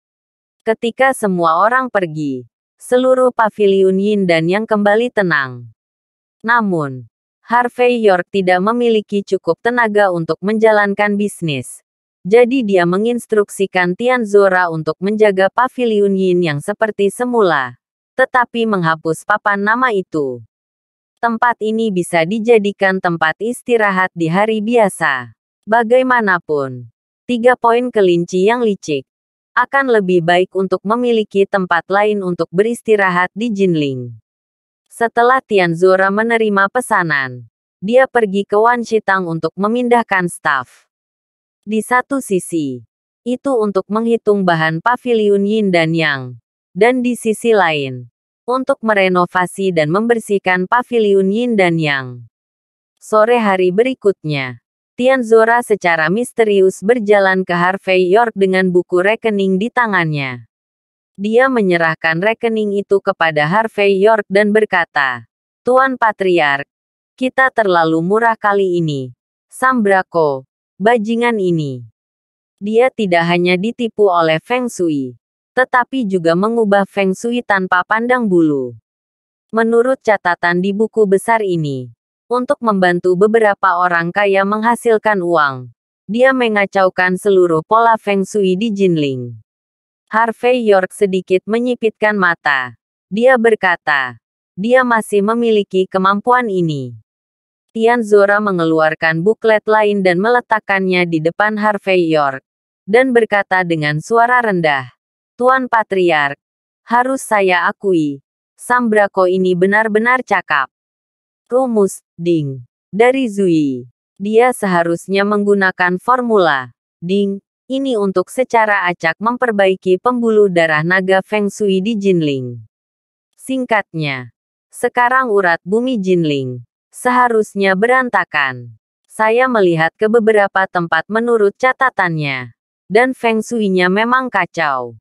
Ketika semua orang pergi, seluruh pavilion Yin dan Yang kembali tenang. Namun, Harvey York tidak memiliki cukup tenaga untuk menjalankan bisnis, jadi dia menginstruksikan Tian Zora untuk menjaga paviliun Yin yang seperti semula. Tetapi menghapus papan nama itu. Tempat ini bisa dijadikan tempat istirahat di hari biasa. Bagaimanapun, tiga poin kelinci yang licik akan lebih baik untuk memiliki tempat lain untuk beristirahat di Jinling. Setelah Tian Zora menerima pesanan, dia pergi ke Wan Shitang untuk memindahkan staf. Di satu sisi, itu untuk menghitung bahan pavilion yin dan yang. Dan di sisi lain, untuk merenovasi dan membersihkan pavilion yin dan yang. Sore hari berikutnya, Tian Zora secara misterius berjalan ke Harvey York dengan buku rekening di tangannya. Dia menyerahkan rekening itu kepada Harvey York dan berkata, Tuan Patriark, kita terlalu murah kali ini. Sambrako, bajingan ini. Dia tidak hanya ditipu oleh Feng Shui, tetapi juga mengubah Feng Shui tanpa pandang bulu. Menurut catatan di buku besar ini, untuk membantu beberapa orang kaya menghasilkan uang, dia mengacaukan seluruh pola Feng Shui di Jinling. Harvey York sedikit menyipitkan mata. Dia berkata, dia masih memiliki kemampuan ini. Tian Zora mengeluarkan buklet lain dan meletakkannya di depan Harvey York. Dan berkata dengan suara rendah, Tuan Patriark, harus saya akui, Sambrako ini benar-benar cakap. Rumus, ding, dari Zui. Dia seharusnya menggunakan formula, ding, ini untuk secara acak memperbaiki pembuluh darah naga Feng Shui di Jinling. Singkatnya, sekarang urat bumi Jinling seharusnya berantakan. Saya melihat ke beberapa tempat menurut catatannya. Dan feng shui-nya memang kacau.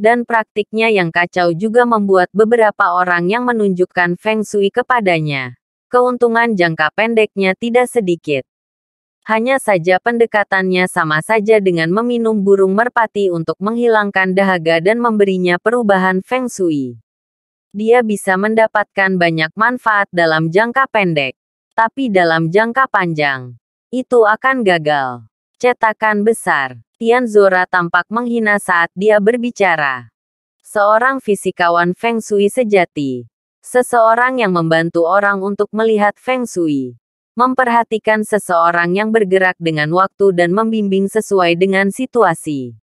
Dan praktiknya yang kacau juga membuat beberapa orang yang menunjukkan feng shui kepadanya. Keuntungan jangka pendeknya tidak sedikit. Hanya saja pendekatannya sama saja dengan meminum burung merpati untuk menghilangkan dahaga dan memberinya perubahan feng shui dia bisa mendapatkan banyak manfaat dalam jangka pendek. Tapi dalam jangka panjang, itu akan gagal. Cetakan besar, Tian Zora tampak menghina saat dia berbicara. Seorang fisikawan Feng Shui sejati. Seseorang yang membantu orang untuk melihat Feng Shui. Memperhatikan seseorang yang bergerak dengan waktu dan membimbing sesuai dengan situasi.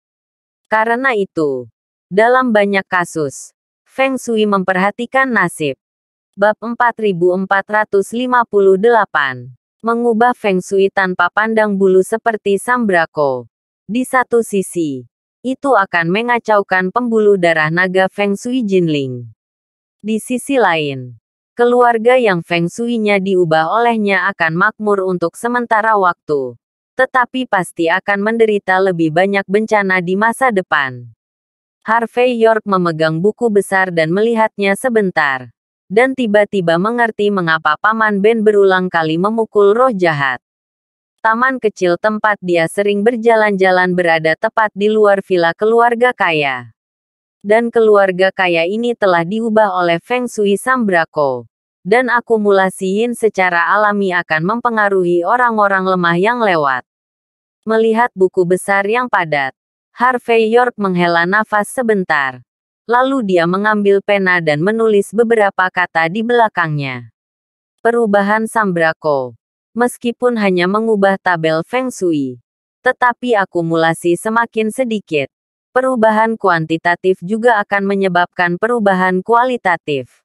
Karena itu, dalam banyak kasus, Feng Shui memperhatikan nasib. Bab 4458 Mengubah Feng Shui tanpa pandang bulu seperti Sambrako. Di satu sisi, itu akan mengacaukan pembuluh darah naga Feng Shui Jinling. Di sisi lain, keluarga yang Feng Shui-nya diubah olehnya akan makmur untuk sementara waktu. Tetapi pasti akan menderita lebih banyak bencana di masa depan. Harvey York memegang buku besar dan melihatnya sebentar. Dan tiba-tiba mengerti mengapa Paman Ben berulang kali memukul roh jahat. Taman kecil tempat dia sering berjalan-jalan berada tepat di luar villa keluarga kaya. Dan keluarga kaya ini telah diubah oleh Feng Shui Sambrako dan akumulasi yin secara alami akan mempengaruhi orang-orang lemah yang lewat. Melihat buku besar yang padat, Harvey York menghela nafas sebentar. Lalu dia mengambil pena dan menulis beberapa kata di belakangnya. Perubahan Sambrako. Meskipun hanya mengubah tabel Feng Shui, tetapi akumulasi semakin sedikit. Perubahan kuantitatif juga akan menyebabkan perubahan kualitatif.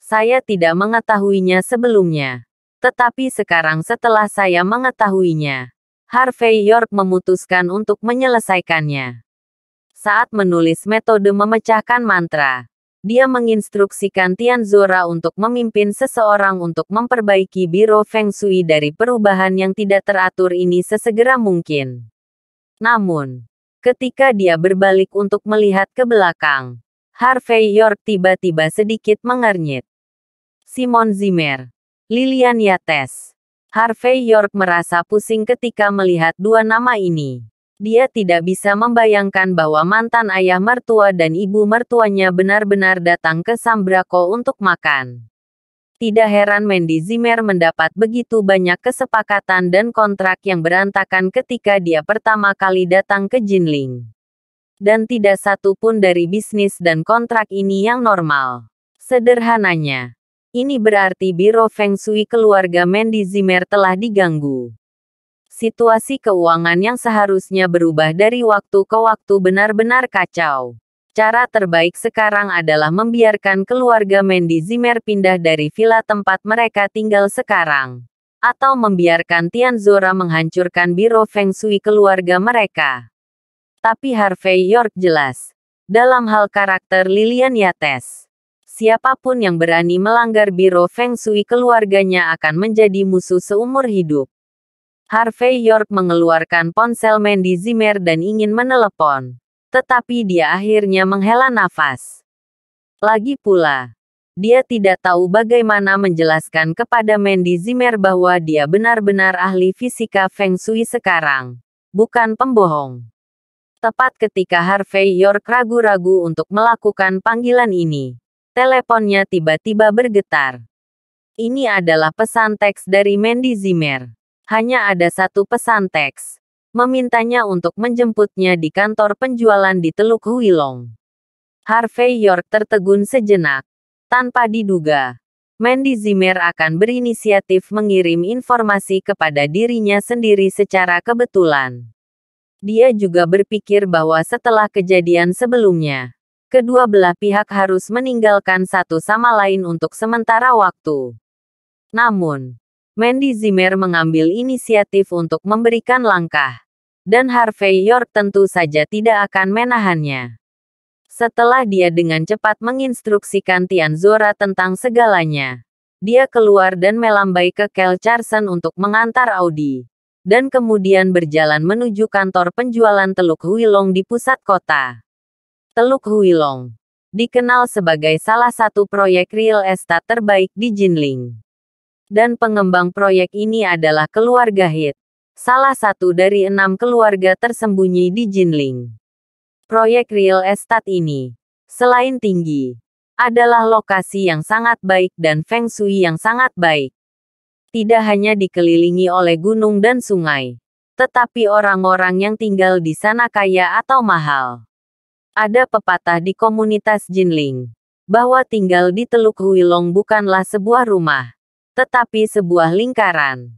Saya tidak mengetahuinya sebelumnya, tetapi sekarang setelah saya mengetahuinya, Harvey York memutuskan untuk menyelesaikannya. Saat menulis metode memecahkan mantra, dia menginstruksikan Tian Zora untuk memimpin seseorang untuk memperbaiki Biro Feng Shui dari perubahan yang tidak teratur ini sesegera mungkin. Namun, ketika dia berbalik untuk melihat ke belakang, Harvey York tiba-tiba sedikit mengernyit. Simon Zimmer, Lilian Yates Harvey York merasa pusing ketika melihat dua nama ini. Dia tidak bisa membayangkan bahwa mantan ayah mertua dan ibu mertuanya benar-benar datang ke Sambrako untuk makan. Tidak heran Mendy Zimmer mendapat begitu banyak kesepakatan dan kontrak yang berantakan ketika dia pertama kali datang ke Jinling. Dan tidak satu pun dari bisnis dan kontrak ini yang normal. Sederhananya, ini berarti Biro Feng Shui keluarga Mendizimer telah diganggu. Situasi keuangan yang seharusnya berubah dari waktu ke waktu benar-benar kacau. Cara terbaik sekarang adalah membiarkan keluarga Mendizimer pindah dari villa tempat mereka tinggal sekarang. Atau membiarkan Tian Zora menghancurkan Biro Feng Shui keluarga mereka. Tapi Harvey York jelas. Dalam hal karakter Lilian Yates Siapapun yang berani melanggar Biro Feng Shui keluarganya akan menjadi musuh seumur hidup. Harvey York mengeluarkan ponsel Mandy Zimmer dan ingin menelepon. Tetapi dia akhirnya menghela nafas. Lagi pula, dia tidak tahu bagaimana menjelaskan kepada Mandy Zimmer bahwa dia benar-benar ahli fisika Feng Shui sekarang. Bukan pembohong. Tepat ketika Harvey York ragu-ragu untuk melakukan panggilan ini, Teleponnya tiba-tiba bergetar. Ini adalah pesan teks dari Mandy Zimmer. Hanya ada satu pesan teks. Memintanya untuk menjemputnya di kantor penjualan di Teluk Huilong. Harvey York tertegun sejenak. Tanpa diduga, Mandy Zimmer akan berinisiatif mengirim informasi kepada dirinya sendiri secara kebetulan. Dia juga berpikir bahwa setelah kejadian sebelumnya, kedua belah pihak harus meninggalkan satu sama lain untuk sementara waktu. Namun, Mandy Zimmer mengambil inisiatif untuk memberikan langkah, dan Harvey York tentu saja tidak akan menahannya. Setelah dia dengan cepat menginstruksikan Tian Zora tentang segalanya, dia keluar dan melambai ke Kel Charson untuk mengantar Audi dan kemudian berjalan menuju kantor penjualan Teluk Huilong di pusat kota. Teluk Huilong. Dikenal sebagai salah satu proyek real estate terbaik di Jinling. Dan pengembang proyek ini adalah keluarga Hit, salah satu dari enam keluarga tersembunyi di Jinling. Proyek real estate ini, selain tinggi, adalah lokasi yang sangat baik dan feng shui yang sangat baik. Tidak hanya dikelilingi oleh gunung dan sungai, tetapi orang-orang yang tinggal di sana kaya atau mahal. Ada pepatah di komunitas Jinling bahwa tinggal di Teluk Huilong bukanlah sebuah rumah, tetapi sebuah lingkaran.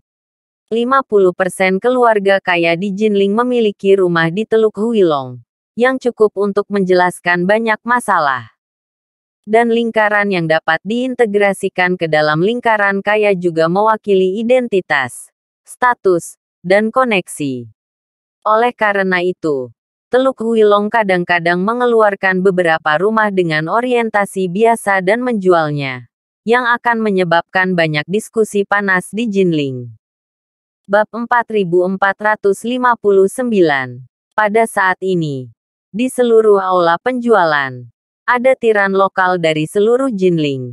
50% keluarga kaya di Jinling memiliki rumah di Teluk Huilong, yang cukup untuk menjelaskan banyak masalah. Dan lingkaran yang dapat diintegrasikan ke dalam lingkaran kaya juga mewakili identitas, status, dan koneksi. Oleh karena itu, Teluk Huilong kadang-kadang mengeluarkan beberapa rumah dengan orientasi biasa dan menjualnya, yang akan menyebabkan banyak diskusi panas di Jinling. Bab 4459 Pada saat ini, di seluruh aula penjualan, ada tiran lokal dari seluruh Jinling.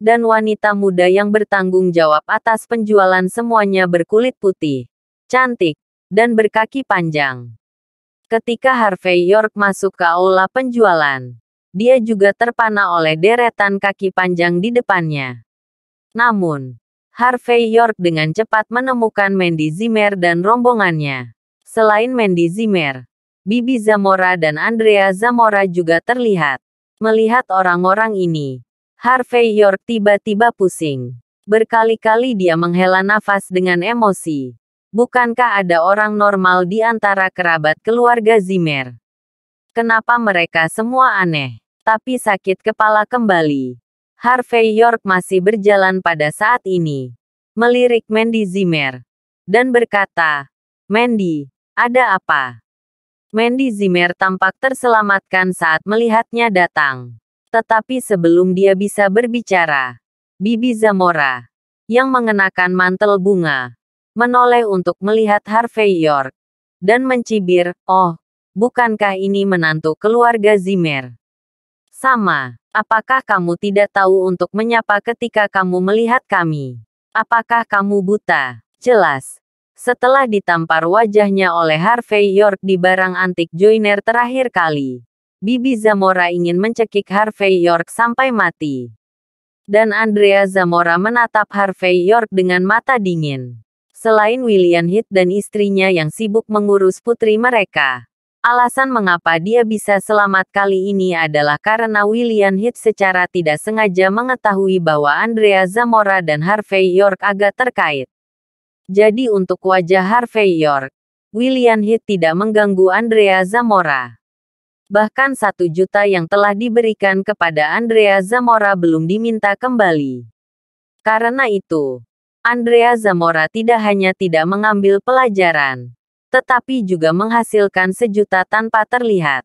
Dan wanita muda yang bertanggung jawab atas penjualan semuanya berkulit putih, cantik, dan berkaki panjang. Ketika Harvey York masuk ke aula penjualan, dia juga terpana oleh deretan kaki panjang di depannya. Namun, Harvey York dengan cepat menemukan Mandy Zimmer dan rombongannya. Selain Mandy Zimmer, Bibi Zamora dan Andrea Zamora juga terlihat. Melihat orang-orang ini, Harvey York tiba-tiba pusing. Berkali-kali dia menghela nafas dengan emosi. Bukankah ada orang normal di antara kerabat keluarga Zimmer? Kenapa mereka semua aneh? Tapi sakit kepala kembali. Harvey York masih berjalan pada saat ini. Melirik Mandy Zimmer. Dan berkata, Mandy, ada apa? Mandy Zimmer tampak terselamatkan saat melihatnya datang. Tetapi sebelum dia bisa berbicara, Bibi Zamora, yang mengenakan mantel bunga, menoleh untuk melihat Harvey York, dan mencibir, oh, bukankah ini menantu keluarga Zimmer? Sama, apakah kamu tidak tahu untuk menyapa ketika kamu melihat kami? Apakah kamu buta? Jelas. Setelah ditampar wajahnya oleh Harvey York di barang antik Joiner terakhir kali, Bibi Zamora ingin mencekik Harvey York sampai mati. Dan Andrea Zamora menatap Harvey York dengan mata dingin selain William Heath dan istrinya yang sibuk mengurus putri mereka. Alasan mengapa dia bisa selamat kali ini adalah karena William Heath secara tidak sengaja mengetahui bahwa Andrea Zamora dan Harvey York agak terkait. Jadi untuk wajah Harvey York, William Heath tidak mengganggu Andrea Zamora. Bahkan satu juta yang telah diberikan kepada Andrea Zamora belum diminta kembali. Karena itu, Andrea Zamora tidak hanya tidak mengambil pelajaran, tetapi juga menghasilkan sejuta tanpa terlihat.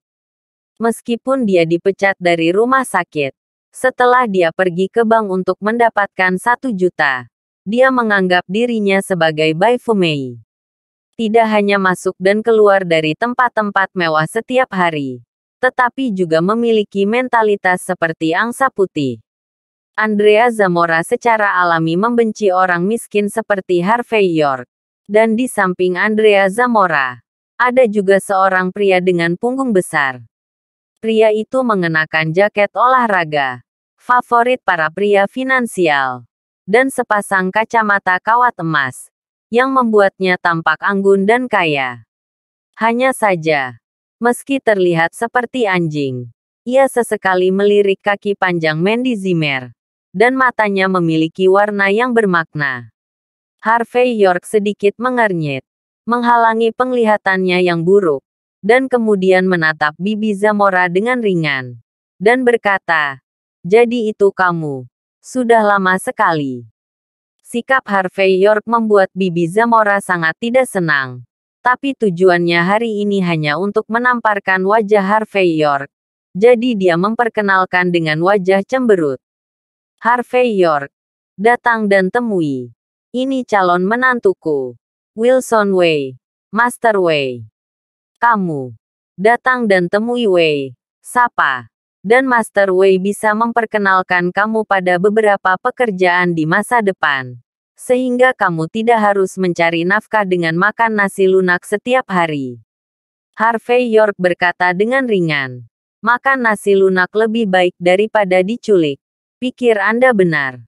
Meskipun dia dipecat dari rumah sakit, setelah dia pergi ke bank untuk mendapatkan satu juta, dia menganggap dirinya sebagai Bai Fumei. Tidak hanya masuk dan keluar dari tempat-tempat mewah setiap hari, tetapi juga memiliki mentalitas seperti angsa putih. Andrea Zamora secara alami membenci orang miskin seperti Harvey York. Dan di samping Andrea Zamora, ada juga seorang pria dengan punggung besar. Pria itu mengenakan jaket olahraga, favorit para pria finansial, dan sepasang kacamata kawat emas, yang membuatnya tampak anggun dan kaya. Hanya saja, meski terlihat seperti anjing, ia sesekali melirik kaki panjang Mandy Zimmer dan matanya memiliki warna yang bermakna. Harvey York sedikit mengernyit, menghalangi penglihatannya yang buruk, dan kemudian menatap Bibi Zamora dengan ringan, dan berkata, jadi itu kamu. Sudah lama sekali. Sikap Harvey York membuat Bibi Zamora sangat tidak senang. Tapi tujuannya hari ini hanya untuk menamparkan wajah Harvey York. Jadi dia memperkenalkan dengan wajah cemberut. Harvey York. Datang dan temui. Ini calon menantuku. Wilson Way. Master Way. Kamu. Datang dan temui Way. Sapa. Dan Master Way bisa memperkenalkan kamu pada beberapa pekerjaan di masa depan. Sehingga kamu tidak harus mencari nafkah dengan makan nasi lunak setiap hari. Harvey York berkata dengan ringan. Makan nasi lunak lebih baik daripada diculik. Pikir Anda benar.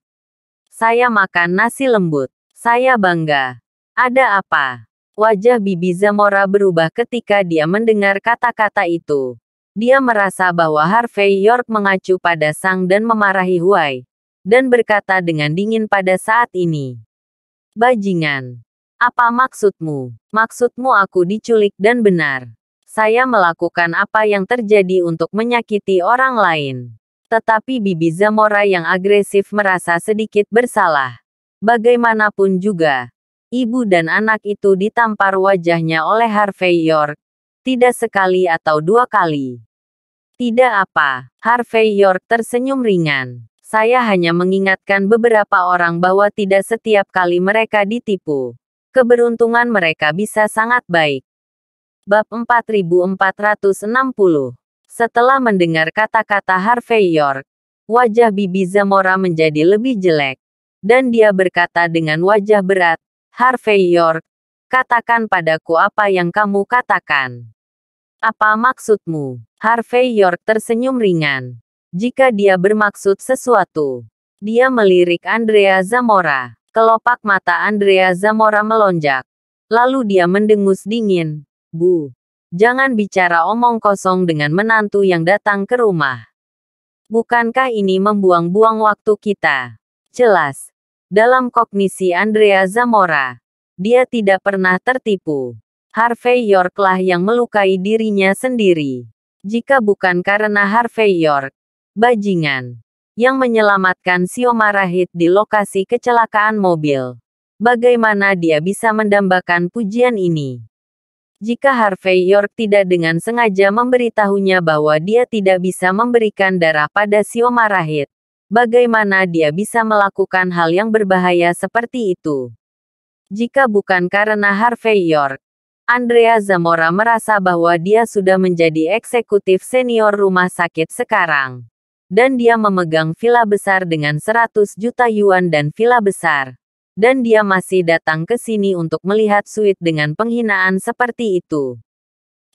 Saya makan nasi lembut. Saya bangga. Ada apa? Wajah Bibi Zamora berubah ketika dia mendengar kata-kata itu. Dia merasa bahwa Harvey York mengacu pada Sang dan memarahi Huai. Dan berkata dengan dingin pada saat ini. Bajingan. Apa maksudmu? Maksudmu aku diculik dan benar. Saya melakukan apa yang terjadi untuk menyakiti orang lain. Tetapi Bibi Zamora yang agresif merasa sedikit bersalah. Bagaimanapun juga, ibu dan anak itu ditampar wajahnya oleh Harvey York. Tidak sekali atau dua kali. Tidak apa, Harvey York tersenyum ringan. Saya hanya mengingatkan beberapa orang bahwa tidak setiap kali mereka ditipu. Keberuntungan mereka bisa sangat baik. Bab 4460 setelah mendengar kata-kata Harvey York, wajah Bibi Zamora menjadi lebih jelek. Dan dia berkata dengan wajah berat, Harvey York, katakan padaku apa yang kamu katakan. Apa maksudmu? Harvey York tersenyum ringan. Jika dia bermaksud sesuatu. Dia melirik Andrea Zamora. Kelopak mata Andrea Zamora melonjak. Lalu dia mendengus dingin. Bu, Jangan bicara omong kosong dengan menantu yang datang ke rumah. Bukankah ini membuang-buang waktu kita? Jelas. Dalam kognisi Andrea Zamora, dia tidak pernah tertipu. Harvey York lah yang melukai dirinya sendiri. Jika bukan karena Harvey York, bajingan, yang menyelamatkan Sio Marahit di lokasi kecelakaan mobil. Bagaimana dia bisa mendambakan pujian ini? Jika Harvey York tidak dengan sengaja memberitahunya bahwa dia tidak bisa memberikan darah pada Sioma bagaimana dia bisa melakukan hal yang berbahaya seperti itu? Jika bukan karena Harvey York, Andrea Zamora merasa bahwa dia sudah menjadi eksekutif senior rumah sakit sekarang. Dan dia memegang villa besar dengan 100 juta yuan dan villa besar dan dia masih datang ke sini untuk melihat suit dengan penghinaan seperti itu.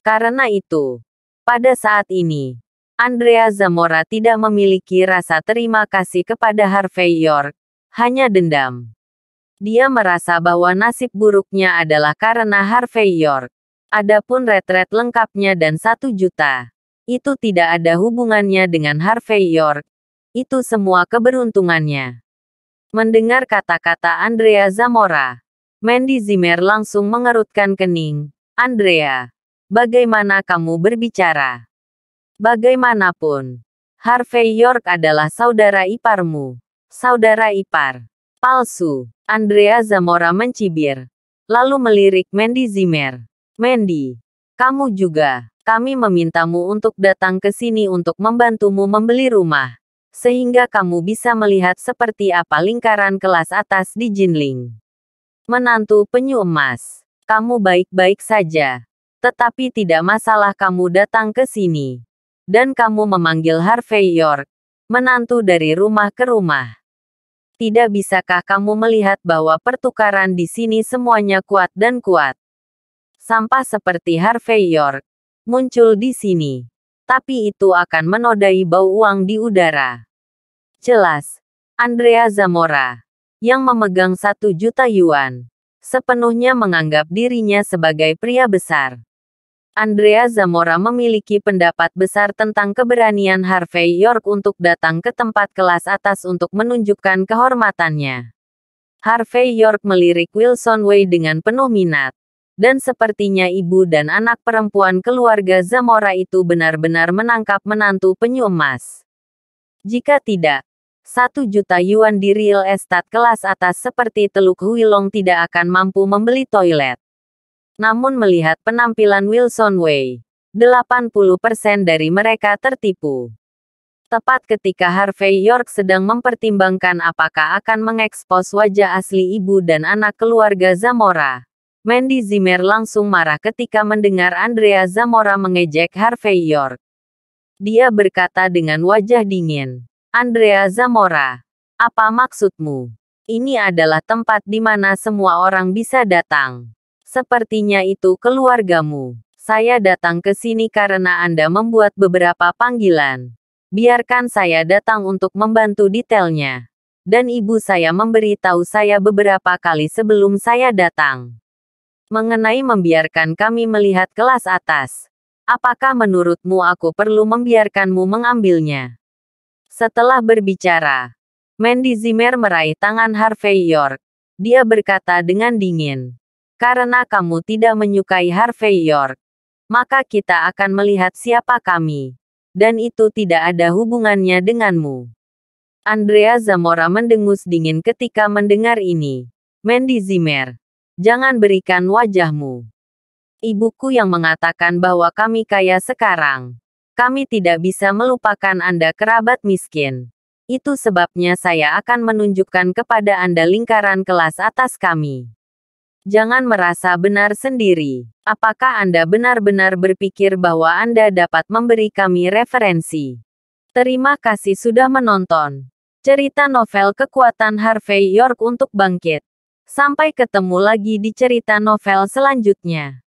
Karena itu, pada saat ini, Andrea Zamora tidak memiliki rasa terima kasih kepada Harvey York, hanya dendam. Dia merasa bahwa nasib buruknya adalah karena Harvey York. Adapun retret lengkapnya dan satu juta, itu tidak ada hubungannya dengan Harvey York. Itu semua keberuntungannya. Mendengar kata-kata Andrea Zamora, Mandy Zimmer langsung mengerutkan kening. Andrea, bagaimana kamu berbicara? Bagaimanapun, Harvey York adalah saudara iparmu. Saudara ipar. Palsu. Andrea Zamora mencibir. Lalu melirik Mandy Zimmer. Mandy, kamu juga. Kami memintamu untuk datang ke sini untuk membantumu membeli rumah sehingga kamu bisa melihat seperti apa lingkaran kelas atas di Jinling. Menantu penyu emas, kamu baik-baik saja. Tetapi tidak masalah kamu datang ke sini. Dan kamu memanggil Harvey York, menantu dari rumah ke rumah. Tidak bisakah kamu melihat bahwa pertukaran di sini semuanya kuat dan kuat? Sampah seperti Harvey York muncul di sini tapi itu akan menodai bau uang di udara. Jelas, Andrea Zamora, yang memegang satu juta yuan, sepenuhnya menganggap dirinya sebagai pria besar. Andrea Zamora memiliki pendapat besar tentang keberanian Harvey York untuk datang ke tempat kelas atas untuk menunjukkan kehormatannya. Harvey York melirik Wilson Way dengan penuh minat dan sepertinya ibu dan anak perempuan keluarga Zamora itu benar-benar menangkap menantu penyu emas. Jika tidak, satu juta yuan di real estate kelas atas seperti Teluk Huilong tidak akan mampu membeli toilet. Namun melihat penampilan Wilson Wei, 80% dari mereka tertipu. Tepat ketika Harvey York sedang mempertimbangkan apakah akan mengekspos wajah asli ibu dan anak keluarga Zamora. Mandy Zimmer langsung marah ketika mendengar Andrea Zamora mengejek Harvey York. Dia berkata dengan wajah dingin, "Andrea Zamora, apa maksudmu? Ini adalah tempat di mana semua orang bisa datang. Sepertinya itu keluargamu. Saya datang ke sini karena Anda membuat beberapa panggilan. Biarkan saya datang untuk membantu detailnya." Dan ibu saya memberitahu saya beberapa kali sebelum saya datang mengenai membiarkan kami melihat kelas atas. Apakah menurutmu aku perlu membiarkanmu mengambilnya? Setelah berbicara, Mandy Zimmer meraih tangan Harvey York. Dia berkata dengan dingin, "Karena kamu tidak menyukai Harvey York, maka kita akan melihat siapa kami, dan itu tidak ada hubungannya denganmu." Andrea Zamora mendengus dingin ketika mendengar ini. Mandy Zimmer, Jangan berikan wajahmu. Ibuku yang mengatakan bahwa kami kaya sekarang. Kami tidak bisa melupakan Anda kerabat miskin. Itu sebabnya saya akan menunjukkan kepada Anda lingkaran kelas atas kami. Jangan merasa benar sendiri. Apakah Anda benar-benar berpikir bahwa Anda dapat memberi kami referensi? Terima kasih sudah menonton cerita novel kekuatan Harvey York untuk bangkit. Sampai ketemu lagi di cerita novel selanjutnya.